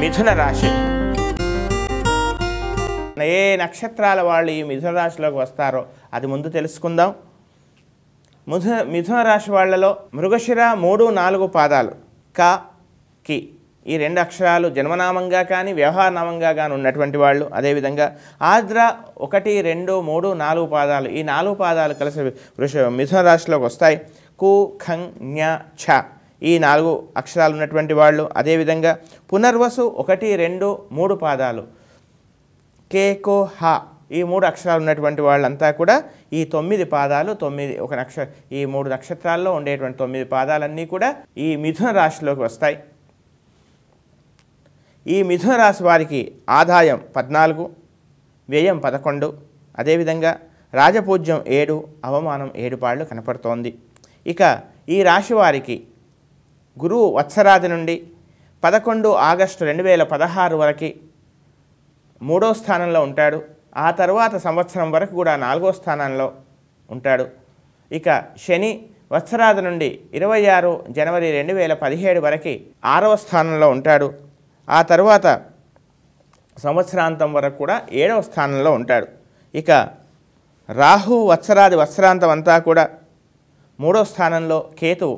మిథున రాశి ఏ నక్షత్రాల వాళ్ళు ఈ మిథున రాశిలోకి వస్తారో అది ముందు తెలుసుకుందాం మిథున మిథున రాశి వాళ్ళలో మృగశిర మూడు నాలుగు పాదాలు క కి ఈ రెండు అక్షరాలు జన్మనామంగా కానీ వ్యవహారనామంగా కానీ ఉన్నటువంటి వాళ్ళు అదేవిధంగా ఆర్ద్ర ఒకటి రెండు మూడు నాలుగు పాదాలు ఈ నాలుగు పాదాలు కలిసి మిథున రాశిలోకి వస్తాయి కు ఖ ఛ ఈ నాలుగు అక్షరాలు ఉన్నటువంటి వాళ్ళు అదేవిధంగా పునర్వసు ఒకటి రెండు మూడు పాదాలు కే కో హ ఈ మూడు అక్షరాలు ఉన్నటువంటి వాళ్ళంతా కూడా ఈ తొమ్మిది పాదాలు తొమ్మిది ఒక నక్ష ఈ మూడు నక్షత్రాల్లో ఉండేటువంటి తొమ్మిది పాదాలన్నీ కూడా ఈ మిథున రాశిలోకి వస్తాయి ఈ మిథున రాశి వారికి ఆదాయం పద్నాలుగు వ్యయం పదకొండు అదేవిధంగా రాజపూజ్యం ఏడు అవమానం ఏడు పాళ్ళు కనపడుతోంది ఇక ఈ రాశి వారికి గురువు వత్సరాది నుండి పదకొండు ఆగస్టు రెండు వేల పదహారు వరకు మూడో స్థానంలో ఉంటాడు ఆ తర్వాత సంవత్సరం వరకు కూడా నాలుగో స్థానంలో ఉంటాడు ఇక శని వత్సరాది నుండి ఇరవై ఆరు జనవరి రెండు వేల పదిహేడు వరకు ఆరవ స్థానంలో ఉంటాడు ఆ తర్వాత సంవత్సరాంతం వరకు కూడా ఏడవ స్థానంలో ఉంటాడు ఇక రాహు వత్సరాది వత్సరాంతం అంతా కూడా మూడో స్థానంలో కేతు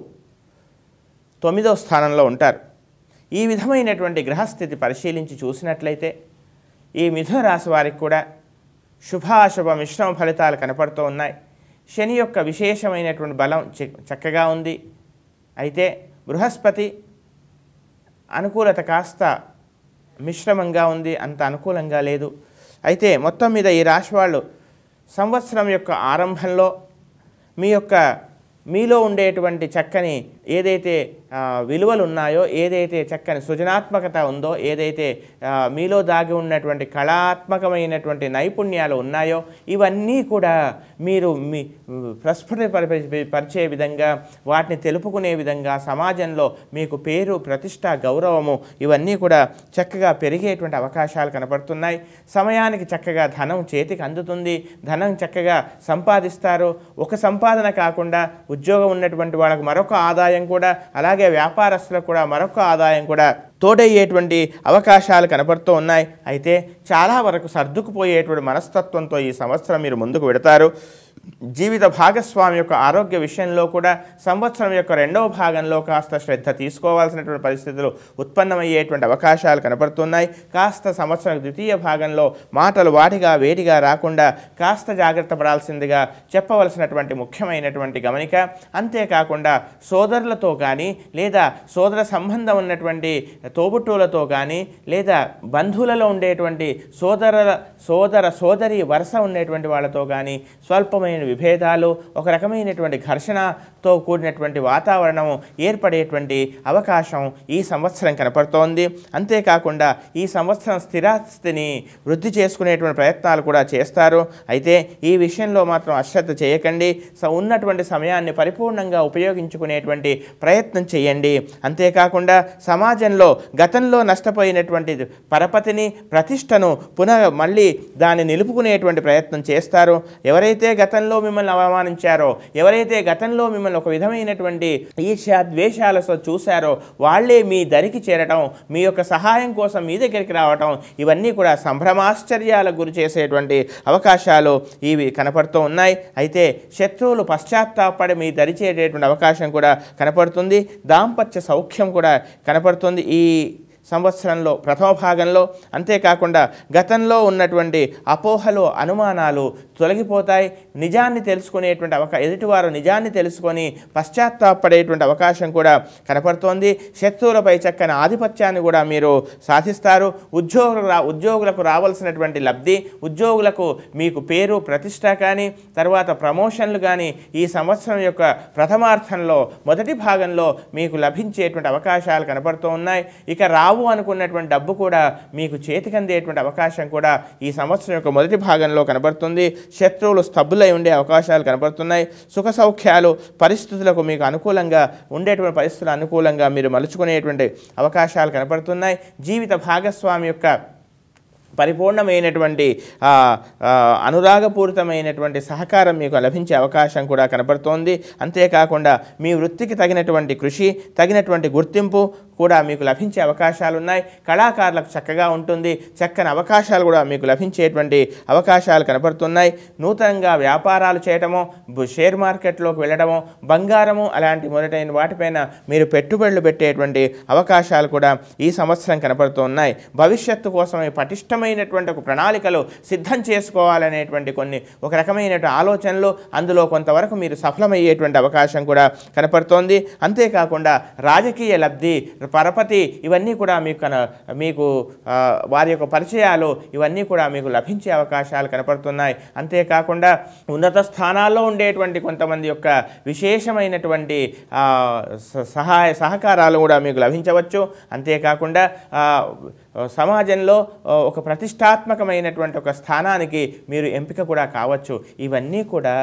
తొమ్మిదవ స్థానంలో ఉంటారు ఈ విధమైనటువంటి గ్రహస్థితి పరిశీలించి చూసినట్లయితే ఈ మిథున రాశి వారికి కూడా శుభాశుభ మిశ్రమ ఫలితాలు కనపడుతూ ఉన్నాయి శని యొక్క విశేషమైనటువంటి బలం చక్కగా ఉంది అయితే బృహస్పతి అనుకూలత కాస్త మిశ్రమంగా ఉంది అంత అనుకూలంగా లేదు అయితే మొత్తం మీద ఈ రాశి వాళ్ళు సంవత్సరం యొక్క ఆరంభంలో మీ యొక్క మీలో ఉండేటువంటి చక్కని ఏదైతే విలువలు ఉన్నాయో ఏదైతే చక్కని సృజనాత్మకత ఉందో ఏదైతే మీలో దాగి ఉన్నటువంటి కళాత్మకమైనటువంటి నైపుణ్యాలు ఉన్నాయో ఇవన్నీ కూడా మీరు మీ పరిచే విధంగా వాటిని తెలుపుకునే విధంగా సమాజంలో మీకు పేరు ప్రతిష్ట గౌరవము ఇవన్నీ కూడా చక్కగా పెరిగేటువంటి అవకాశాలు కనపడుతున్నాయి సమయానికి చక్కగా ధనం చేతికి అందుతుంది ధనం చక్కగా సంపాదిస్తారు ఒక సంపాదన కాకుండా ఉద్యోగం ఉన్నటువంటి వాళ్ళకు మరొక ఆదాయం కూడా అలాగే అలాగే వ్యాపారస్తులకు కూడా మరొక ఆదాయం కూడా తోడయ్యేటువంటి అవకాశాలు కనపడుతూ ఉన్నాయి అయితే చాలా వరకు సర్దుకుపోయేటువంటి మనస్తత్వంతో ఈ సంవత్సరం మీరు ముందుకు వెడతారు జీవిత భాగస్వామి యొక్క ఆరోగ్య విషయంలో కూడా సంవత్సరం యొక్క రెండవ భాగంలో కాస్త శ్రద్ధ తీసుకోవాల్సినటువంటి పరిస్థితులు ఉత్పన్నమయ్యేటువంటి అవకాశాలు కనపడుతున్నాయి కాస్త సంవత్సరం ద్వితీయ భాగంలో మాటలు వాటిగా వేటిగా రాకుండా కాస్త జాగ్రత్త పడాల్సిందిగా చెప్పవలసినటువంటి ముఖ్యమైనటువంటి గమనిక అంతేకాకుండా సోదరులతో కానీ లేదా సోదర సంబంధం ఉన్నటువంటి తోబుట్టువులతో కానీ లేదా బంధువులలో ఉండేటువంటి సోదర సోదర సోదరి వరుస ఉండేటువంటి వాళ్ళతో కానీ స్వల్పమైన విభేదాలు ఒక రకమైనటువంటి ఘర్షణతో కూడినటువంటి వాతావరణం ఏర్పడేటువంటి అవకాశం ఈ సంవత్సరం కనపడుతోంది అంతేకాకుండా ఈ సంవత్సరం స్థిరాస్తిని వృద్ధి చేసుకునేటువంటి ప్రయత్నాలు కూడా చేస్తారు అయితే ఈ విషయంలో మాత్రం అశ్రద్ధ చేయకండి ఉన్నటువంటి సమయాన్ని పరిపూర్ణంగా ఉపయోగించుకునేటువంటి ప్రయత్నం చేయండి అంతేకాకుండా సమాజంలో గతంలో నష్టపోయినటువంటి పరపతిని ప్రతిష్టను పునః మళ్ళీ దాన్ని నిలుపుకునేటువంటి ప్రయత్నం చేస్తారు ఎవరైతే గతంలో మిమ్మల్ని అవమానించారో ఎవరైతే గతంలో మిమ్మల్ని ఒక విధమైనటువంటి ఈర్ష్య ద్వేషాలతో చూశారో వాళ్లే మీ దరికి చేరటం మీ యొక్క సహాయం కోసం మీ దగ్గరికి రావటం ఇవన్నీ కూడా సంభ్రమాశ్చర్యాలకు గురి చేసేటువంటి అవకాశాలు ఇవి కనపడుతూ ఉన్నాయి అయితే శత్రువులు పశ్చాత్తాపడి మీ దరిచేరేటువంటి అవకాశం కూడా కనపడుతుంది దాంపత్య సౌఖ్యం కూడా కనపడుతుంది ఈ que సంవత్సరంలో ప్రథమ భాగంలో అంతేకాకుండా గతంలో ఉన్నటువంటి అపోహలు అనుమానాలు తొలగిపోతాయి నిజాన్ని తెలుసుకునేటువంటి అవకా ఎదుటివారు నిజాన్ని తెలుసుకొని పశ్చాత్తాపడేటువంటి అవకాశం కూడా కనపడుతోంది శత్రువులపై చక్కని ఆధిపత్యాన్ని కూడా మీరు సాధిస్తారు ఉద్యోగులు రా ఉద్యోగులకు రావాల్సినటువంటి లబ్ధి ఉద్యోగులకు మీకు పేరు ప్రతిష్ట కానీ తర్వాత ప్రమోషన్లు కానీ ఈ సంవత్సరం యొక్క ప్రథమార్థంలో మొదటి భాగంలో మీకు లభించేటువంటి అవకాశాలు కనపడుతూ ఉన్నాయి ఇక రావు రావు అనుకున్నటువంటి డబ్బు కూడా మీకు చేతికందేటువంటి అవకాశం కూడా ఈ సంవత్సరం యొక్క మొదటి భాగంలో కనబడుతుంది శత్రువులు స్తబ్బులై ఉండే అవకాశాలు కనబడుతున్నాయి సుఖ సౌఖ్యాలు పరిస్థితులకు మీకు అనుకూలంగా ఉండేటువంటి పరిస్థితులు అనుకూలంగా మీరు మలుచుకునేటువంటి అవకాశాలు కనబడుతున్నాయి జీవిత భాగస్వామి యొక్క పరిపూర్ణమైనటువంటి అనురాగపూరితమైనటువంటి సహకారం మీకు లభించే అవకాశం కూడా కనపడుతోంది అంతేకాకుండా మీ వృత్తికి తగినటువంటి కృషి తగినటువంటి గుర్తింపు కూడా మీకు లభించే అవకాశాలు ఉన్నాయి కళాకారులకు చక్కగా ఉంటుంది చక్కని అవకాశాలు కూడా మీకు లభించేటువంటి అవకాశాలు కనపడుతున్నాయి నూతనంగా వ్యాపారాలు చేయటము షేర్ మార్కెట్లోకి వెళ్ళడము బంగారము అలాంటి మొదటైన వాటిపైన మీరు పెట్టుబడులు పెట్టేటువంటి అవకాశాలు కూడా ఈ సంవత్సరం కనపడుతున్నాయి భవిష్యత్తు కోసమే పటిష్టమైన రకమైనటువంటి ఒక ప్రణాళికలు సిద్ధం చేసుకోవాలనేటువంటి కొన్ని ఒక రకమైన ఆలోచనలు అందులో కొంతవరకు మీరు సఫలమయ్యేటువంటి అవకాశం కూడా కనపడుతోంది అంతేకాకుండా రాజకీయ లబ్ధి పరపతి ఇవన్నీ కూడా మీకు మీకు వారి యొక్క పరిచయాలు ఇవన్నీ కూడా మీకు లభించే అవకాశాలు కనపడుతున్నాయి అంతేకాకుండా ఉన్నత స్థానాల్లో ఉండేటువంటి కొంతమంది యొక్క విశేషమైనటువంటి సహాయ సహకారాలు కూడా మీకు లభించవచ్చు అంతేకాకుండా సమాజంలో ఒక ప్రతిష్టాత్మకమైనటువంటి ఒక స్థానానికి మీరు ఎంపిక కూడా కావచ్చు ఇవన్నీ కూడా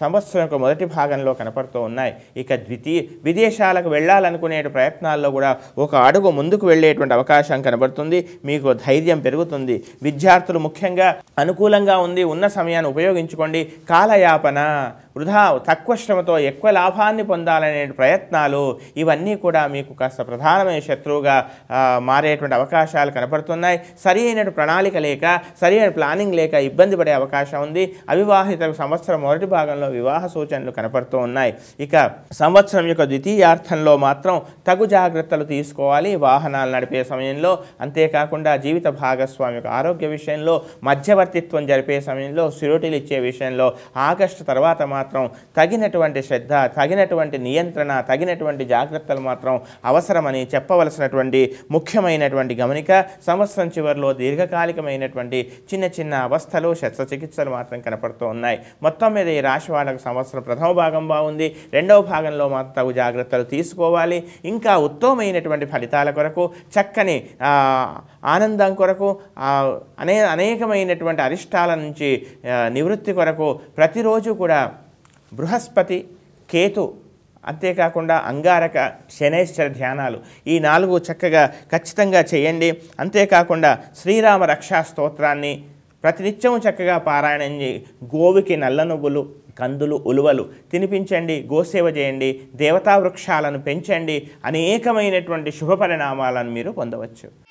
సంవత్సరం యొక్క మొదటి భాగంలో కనపడుతూ ఉన్నాయి ఇక ద్వితీయ విదేశాలకు వెళ్ళాలనుకునే ప్రయత్నాల్లో కూడా ఒక అడుగు ముందుకు వెళ్ళేటువంటి అవకాశం కనబడుతుంది మీకు ధైర్యం పెరుగుతుంది విద్యార్థులు ముఖ్యంగా అనుకూలంగా ఉంది ఉన్న సమయాన్ని ఉపయోగించుకోండి కాలయాపన వృధా తక్కువ శ్రమతో ఎక్కువ లాభాన్ని పొందాలనే ప్రయత్నాలు ఇవన్నీ కూడా మీకు కాస్త ప్రధానమైన శత్రువుగా మారేటువంటి అవకాశాలు కనపడుతున్నాయి సరి అయినటువంటి ప్రణాళిక లేక సరి అయిన ప్లానింగ్ లేక ఇబ్బంది పడే అవకాశం ఉంది అవివాహిత సంవత్సరం మొదటి భాగంలో రాశిఫలాల్లో వివాహ సూచనలు కనపడుతూ ఉన్నాయి ఇక సంవత్సరం యొక్క ద్వితీయార్థంలో మాత్రం తగు జాగ్రత్తలు తీసుకోవాలి వాహనాలు నడిపే సమయంలో అంతేకాకుండా జీవిత భాగస్వామి యొక్క ఆరోగ్య విషయంలో మధ్యవర్తిత్వం జరిపే సమయంలో సిరోటీలు ఇచ్చే విషయంలో ఆగస్టు తర్వాత మాత్రం తగినటువంటి శ్రద్ధ తగినటువంటి నియంత్రణ తగినటువంటి జాగ్రత్తలు మాత్రం అవసరమని చెప్పవలసినటువంటి ముఖ్యమైనటువంటి గమనిక సంవత్సరం చివరిలో దీర్ఘకాలికమైనటువంటి చిన్న చిన్న అవస్థలు శస్త్రచికిత్సలు మాత్రం కనపడుతూ ఉన్నాయి మొత్తం మీద ఈ రాశి రాశి వాళ్ళకు సంవత్సరం ప్రథమ భాగం బాగుంది రెండవ భాగంలో మాత్రం తగు జాగ్రత్తలు తీసుకోవాలి ఇంకా ఉత్తమమైనటువంటి ఫలితాల కొరకు చక్కని ఆనందం కొరకు అనే అనేకమైనటువంటి అరిష్టాల నుంచి నివృత్తి కొరకు ప్రతిరోజు కూడా బృహస్పతి కేతు అంతేకాకుండా అంగారక శనేశ్వర ధ్యానాలు ఈ నాలుగు చక్కగా ఖచ్చితంగా చేయండి అంతేకాకుండా శ్రీరామ రక్షా స్తోత్రాన్ని ప్రతినిత్యం చక్కగా పారాయణం చేయి గోవుకి నల్ల నువ్వులు కందులు ఉలువలు తినిపించండి గోసేవ చేయండి దేవతా వృక్షాలను పెంచండి అనేకమైనటువంటి శుభ పరిణామాలను మీరు పొందవచ్చు